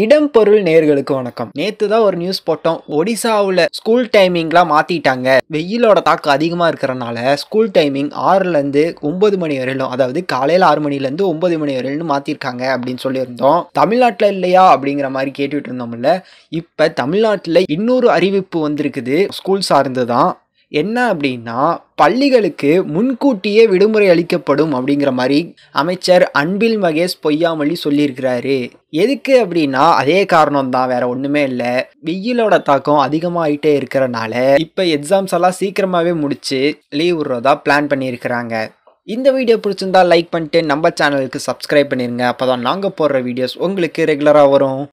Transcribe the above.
இடம் பொருள் நேர்களுக்கு வணக்கம் நேத்து தான் ஒரு நியூஸ் போட்டோம் ஒடிசாவில் ஸ்கூல் டைமிங்லாம் மாத்திட்டாங்க வெயிலோட தாக்கம் அதிகமாக இருக்கிறனால ஸ்கூல் டைமிங் ஆறுலேருந்து ஒன்பது மணி வரையிலும் அதாவது காலையில் ஆறு மணிலேருந்து ஒன்பது மணி வரையிலும் மாற்றிருக்காங்க அப்படின்னு சொல்லியிருந்தோம் தமிழ்நாட்டில் இல்லையா அப்படிங்கிற மாதிரி கேட்டுட்டு இருந்தோம்ல இப்போ தமிழ்நாட்டில் இன்னொரு அறிவிப்பு வந்திருக்குது ஸ்கூல் சார்ந்து தான் என்ன அப்படின்னா பள்ளிகளுக்கு முன்கூட்டியே விடுமுறை அளிக்கப்படும் அப்படிங்கிற மாதிரி அமைச்சர் அன்பில் மகேஷ் பொய்யாமொழி சொல்லியிருக்கிறாரு எதுக்கு அப்படின்னா அதே காரணம் தான் வேற ஒன்றுமே இல்லை வெயிலோட தாக்கம் அதிகமாகிட்டே இருக்கிறனால இப்போ எக்ஸாம்ஸ் எல்லாம் சீக்கிரமாகவே முடிச்சு லீவ் விடுறதா பிளான் பண்ணியிருக்கிறாங்க இந்த வீடியோ பிடிச்சிருந்தா லைக் பண்ணிட்டு நம்ம சேனலுக்கு சப்ஸ்கிரைப் பண்ணிருங்க அப்போ தான் நாங்கள் போடுற வீடியோஸ் உங்களுக்கு ரெகுலராக வரும்